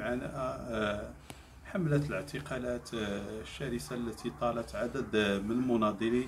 معنا آه، حملة الاعتقالات آه، الشرسة التي طالت عدد آه، من مناضلي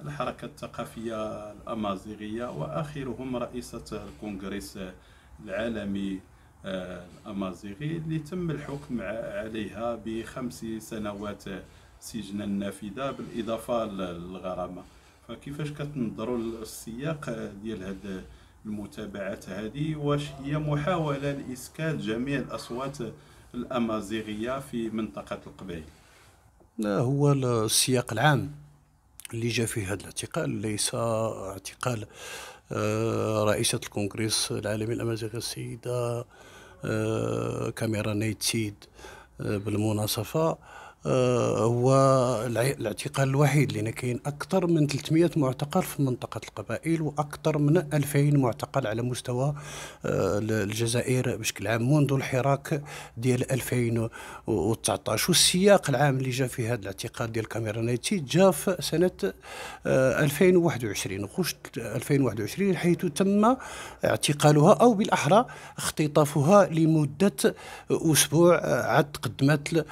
الحركة الثقافية الأمازيغية وآخرهم رئيسة الكونغرس العالمي الأمازيغي اللي تم الحكم عليها بخمس سنوات سجنا نافذة بالإضافة للغرامة فكيفاش كتنظروا للسياق ديال هذا المتابعات هذه واش هي محاولة لإسكات جميع الأصوات الأمازيغية في منطقة القبائل لا هو السياق العام اللي جاء فيه هذا الاعتقال ليس اعتقال آه، رئيسة الكونغرس العالمي الأمازيغي السيدة آه، كاميرا نيتسيد آه، بالمناصفة آه، هو الاعتقال الوحيد لان كاين اكثر من 300 معتقل في منطقه القبائل واكثر من 2000 معتقل على مستوى آه، الجزائر بشكل عام منذ الحراك ديال 2019 والسياق العام اللي جا فيه هذا الاعتقال ديال كاميرانيتي جا في سنه 2021 غشت 2021 حيث تم اعتقالها او بالاحرى اختطافها لمده اسبوع آه، عاد تقدمت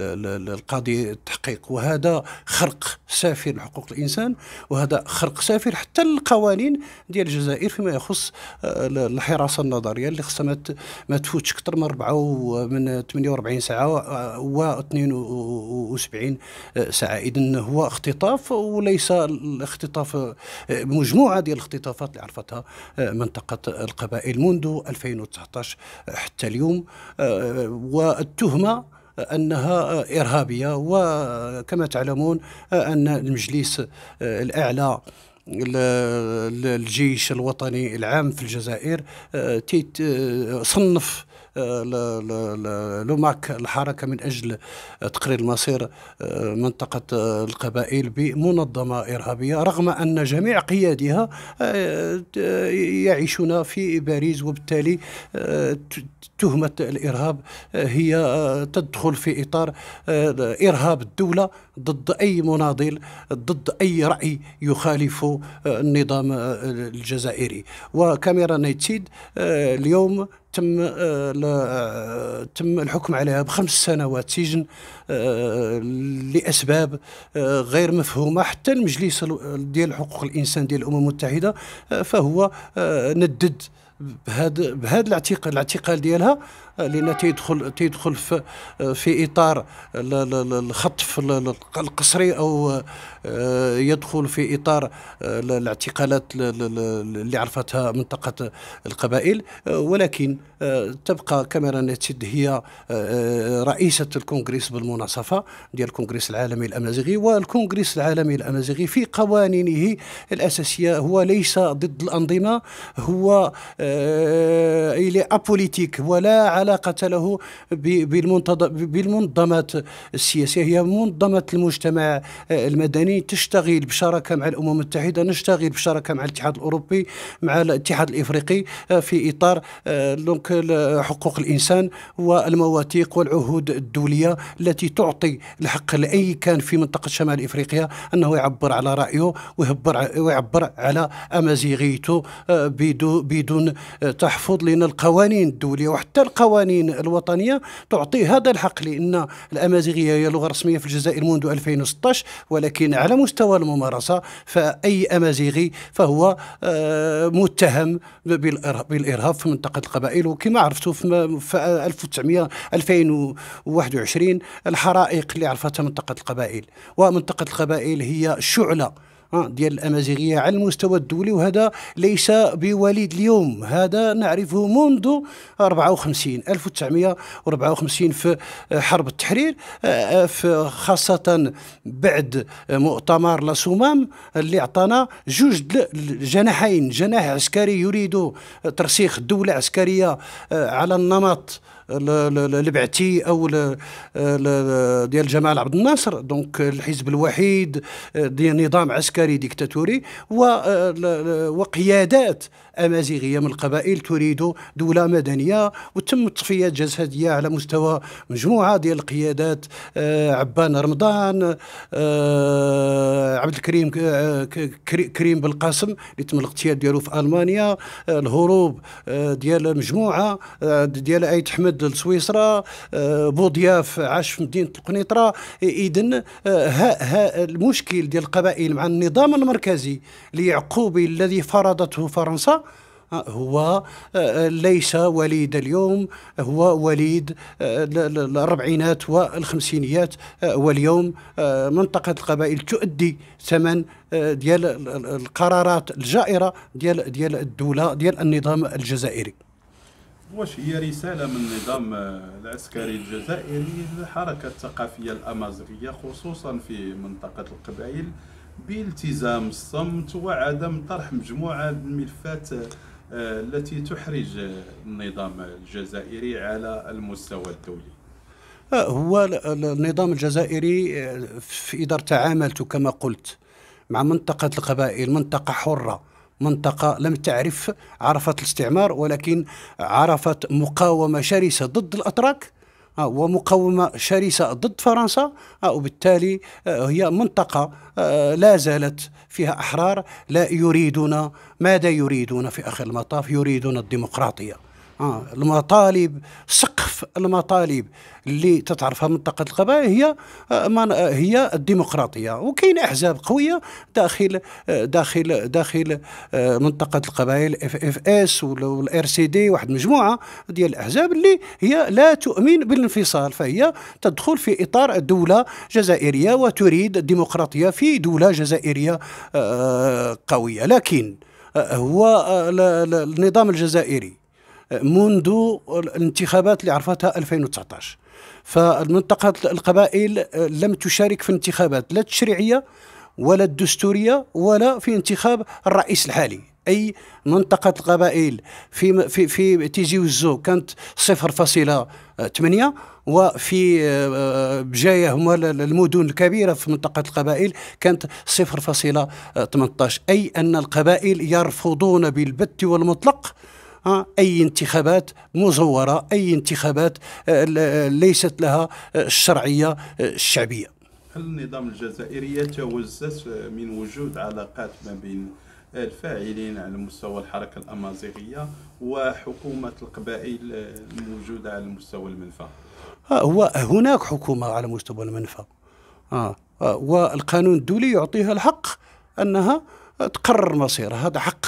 القاضي التحقيق وهذا خرق سافر لحقوق الانسان وهذا خرق سافر حتى للقوانين ديال الجزائر فيما يخص آه، الحراسه النظريه اللي خصها ما تفوتش اكثر من 4 من 48 ساعه و 72 آه، ساعه اذا هو اختطاف وليس الاختطاف آه، مجموعه ديال الاختطافات اللي عرفتها منطقه القبائل منذ 2019 حتى اليوم والتهمه انها ارهابيه وكما تعلمون ان المجلس الاعلى الجيش الوطني العام في الجزائر آه، آه، صنف آه، لوماك الحركه من اجل آه، تقرير مصير آه، منطقه القبائل بمنظمه ارهابيه رغم ان جميع قيادها يعيشون في باريس وبالتالي تهمه الارهاب هي تدخل في اطار ارهاب الدوله ضد اي مناضل ضد اي راي يخالف النظام الجزائري وكاميرا نايتسيد اليوم تم آه، آه، تم الحكم عليها بخمس سنوات سجن آه، لاسباب غير مفهومه حتى المجلس ديال حقوق الانسان ديال الامم المتحده فهو ندد بهذا بهذا الاعتقال الاعتقال ديالها لان تيدخل تيدخل في, في اطار الخطف القسري او آه، يدخل في اطار آه، الاعتقالات اللي عرفتها منطقه القبائل آه، ولكن تبقى كاميرا نتيد هي رئيسه الكونغرس بالمناصفه ديال الكونغرس العالمي الامازيغي والكونغرس العالمي الامازيغي في قوانينه الاساسيه هو ليس ضد الانظمه هو الى ابوليتيك ولا على علاقة له بالمنظمات السياسية هي منظمة المجتمع المدني تشتغل بشراكة مع الأمم المتحدة نشتغل بشراكة مع الاتحاد الأوروبي مع الاتحاد الإفريقي في إطار دونك حقوق الإنسان والمواثيق والعهود الدولية التي تعطي الحق لأي كان في منطقة شمال إفريقيا أنه يعبر على رأيه ويعبر على أمازيغيته آه، بدون تحفظ لنا القوانين الدولية وحتى القوانين القوانين الوطنيه تعطي هذا الحق لان الامازيغيه هي لغه رسميه في الجزائر منذ 2016 ولكن على مستوى الممارسه فاي امازيغي فهو آه، متهم بالارهاب في منطقه القبائل وكما عرفتوا في 1900 2021 الحرائق اللي عرفتها منطقه القبائل ومنطقه القبائل هي شعله ديال الامازيغيه على المستوى الدولي وهذا ليس بوليد اليوم هذا نعرفه منذ 54 1954 في حرب التحرير آه، في خاصه بعد مؤتمر لاسومام اللي عطانا جوج جناحين جناح عسكري يريد ترسيخ دوله عسكريه آه، على النمط البعثي او ديال جمال عبد الناصر دونك الحزب الوحيد آه، ديال نظام عسكري ديكتاتوري آه، وقيادات امازيغيه من القبائل تريد دوله مدنيه وتم تصفيات جسديه على مستوى مجموعه ديال القيادات آه، عبان رمضان عبد الكريم كريم بالقاسم اللي تم الاغتيال ديالو في المانيا الهروب ديال مجموعه ديال ايت احمد رد لسويسرا آه، بوضياف عاش في مدينه القنيطره اذا آه، المشكل ديال القبائل مع النظام المركزي اليعقوبي الذي فرضته فرنسا آه، هو ليس وليد اليوم هو وليد الاربعينات والخمسينيات واليوم منطقه القبائل تؤدي ثمن ديال القرارات الجائره ديال ديال الدوله ديال النظام الجزائري واش هي رسالة من النظام آه، العسكري الجزائري للحركة الثقافية الأمازيغية خصوصا في منطقة القبائل بالتزام الصمت وعدم طرح مجموعة من الملفات آه، التي تحرج النظام الجزائري على المستوى الدولي آه، هو النظام الجزائري في إدارة تعاملته كما قلت مع منطقة القبائل منطقة حرة منطقة لم تعرف عرفت الاستعمار ولكن عرفت مقاومة شرسة ضد الأتراك آه، ومقاومة شرسة ضد فرنسا آه، وبالتالي آه، هي منطقة لا زالت فيها أحرار لا يريدون ماذا يريدون في آخر المطاف يريدون الديمقراطية آه المطالب سقف المطالب اللي تتعرفها منطقة القبائل هي آه، آه، هي الديمقراطية وكاين أحزاب قوية داخل آه، داخل داخل منطقة القبائل اف اف اس والار سي دي واحد مجموعة ديال الأحزاب اللي هي لا تؤمن بالانفصال فهي تدخل في إطار دولة جزائرية وتريد الديمقراطية في دولة جزائرية قوية لكن هو النظام الجزائري منذ الانتخابات اللي عرفتها 2019 فالمنطقة القبائل لم تشارك في الانتخابات لا التشريعية ولا الدستورية ولا في انتخاب الرئيس الحالي اي منطقه القبائل في في في تيجي وزو كانت 0.8 وفي بجايه آه، هما المدن الكبيره في منطقه القبائل كانت 0.18 اي ان القبائل يرفضون بالبت والمطلق أي انتخابات مزورة أي انتخابات آه، ليست لها آه، الشرعية آه، الشعبية هل النظام الجزائري يتوزز من وجود علاقات ما بين الفاعلين على مستوى الحركة الأمازيغية وحكومة القبائل الموجودة على مستوى المنفى هو هناك حكومة على مستوى المنفى آه. والقانون الدولي يعطيها الحق أنها تقرر مصيرها هذا حق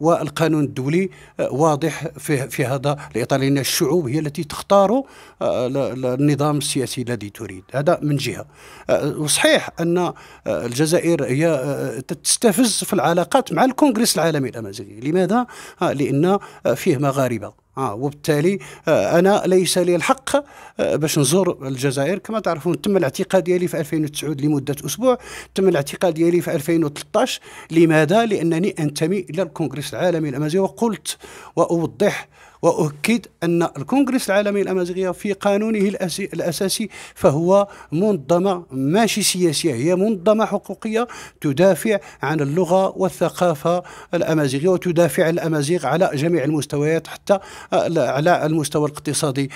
والقانون الدولي آه، واضح في, في هذا الإطار لأن الشعوب هي التي تختار آه، النظام السياسي الذي تريد هذا من جهة آه، وصحيح أن الجزائر هي تستفز في العلاقات مع الكونغرس العالمي الأمازيغي لماذا؟ لأن فيه مغاربة آه وبالتالي آه انا ليس لي الحق آه باش نزور الجزائر كما تعرفون تم الاعتقال ديالي في 2009 لمده اسبوع تم الاعتقال ديالي في 2013 لماذا لانني انتمي الى الكونغرس العالمي الامازيغي وقلت واوضح واؤكد ان الكونغرس العالمي الامازيغيه في قانونه الاساسي فهو منظمه ماشي سياسيه هي منظمه حقوقيه تدافع عن اللغه والثقافه الامازيغيه وتدافع عن الامازيغ على جميع المستويات حتى على المستوى الاقتصادي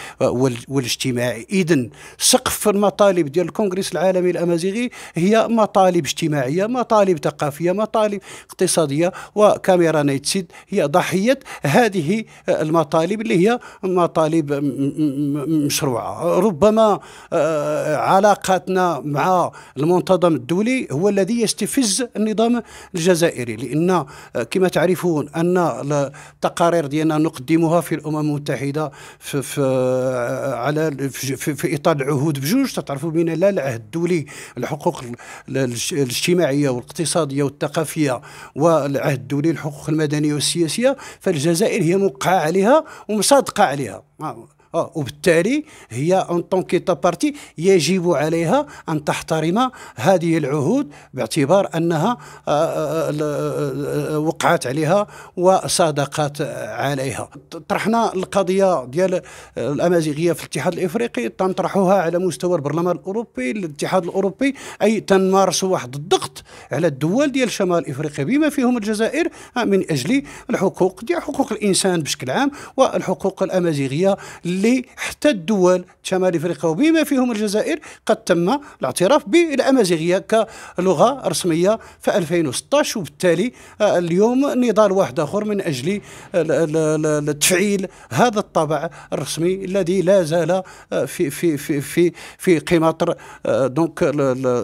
والاجتماعي اذا سقف المطالب ديال الكونغرس العالمي الامازيغي هي مطالب اجتماعيه مطالب ثقافيه مطالب اقتصاديه وكاميرا نايتسيد هي ضحيه هذه المطالب مطالب اللي هي مطالب مشروعه ربما آه، علاقاتنا مع المنتظم الدولي هو الذي يستفز النظام الجزائري لان آه، كما تعرفون ان التقارير ديالنا نقدمها في الامم المتحده في, في آه، على في, في اطار العهود بجوج تعرفوا بان لا العهد الدولي الحقوق الاجتماعيه والاقتصاديه والثقافيه والعهد الدولي الحقوق المدنيه والسياسيه فالجزائر هي موقعه عليها ومصادقه عليها آه، وبالتالي هي أن طونكيتا بارتي يجب عليها أن تحترم هذه العهود باعتبار أنها آه، آه، وقعت عليها وصادقت عليها طرحنا القضية ديال الأمازيغية في الاتحاد الإفريقي تنطرحوها على مستوى البرلمان الأوروبي الاتحاد الأوروبي أي تنمارس واحد الضغط على الدول ديال شمال إفريقيا بما فيهم الجزائر من أجل الحقوق ديال حقوق الإنسان بشكل عام والحقوق الأمازيغية اللي حتى الدول شمال افريقيا وبما فيهم الجزائر قد تم الاعتراف بالامازيغيه كلغه رسميه في 2016 وبالتالي آه، اليوم نضال واحد اخر من اجل آه، تفعيل هذا الطابع الرسمي الذي لا زال آه، في في في في في قماطر دونك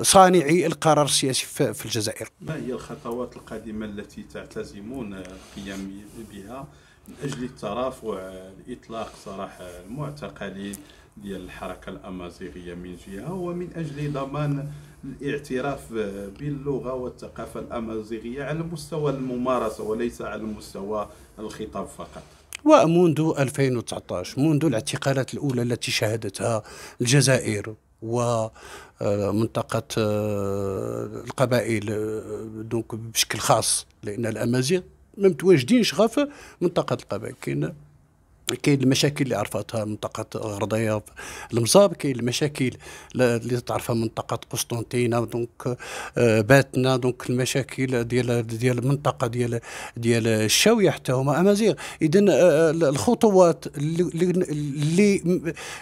صانعي القرار السياسي في الجزائر. ما هي الخطوات القادمه التي تعتزمون القيام بها من اجل الترافع الاطلاق سراح المعتقلين ديال الحركه الامازيغيه من جهه ومن اجل ضمان الاعتراف باللغه والثقافه الامازيغيه على مستوى الممارسه وليس على مستوى الخطاب فقط ومنذ 2019 منذ الاعتقالات الاولى التي شهدتها الجزائر ومنطقه آه، القبائل آه، دونك بشكل خاص لان الامازيغ ما متواجدينش غير في منطقه القبائل كاين كاين المشاكل اللي عرفتها منطقة غرضياف المصاب كاين المشاكل اللي تعرفها منطقة قسطنطينة دونك آه، باتنا دونك المشاكل ديال ديال المنطقة ديال ديال الشاوية حتى هما أمازيغ إذا آه، الخطوات اللي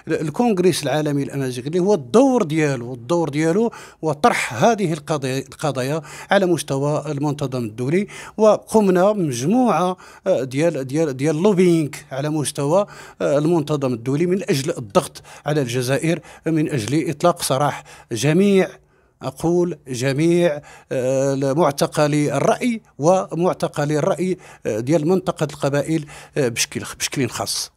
الكونغرس العالمي الأمازيغي اللي هو الدور ديالو الدور ديالو وطرح هذه القضايا القضايا على مستوى المنتظم الدولي وقمنا بمجموعة آه، ديال ديال ديال لوبينغ على مستوى المستوى آه، المنتظم الدولي من أجل الضغط على الجزائر من أجل إطلاق سراح جميع أقول جميع آه، معتقلي الرأي ومعتقلي الرأي آه، ديال منطقة القبائل بشكل بشكل خاص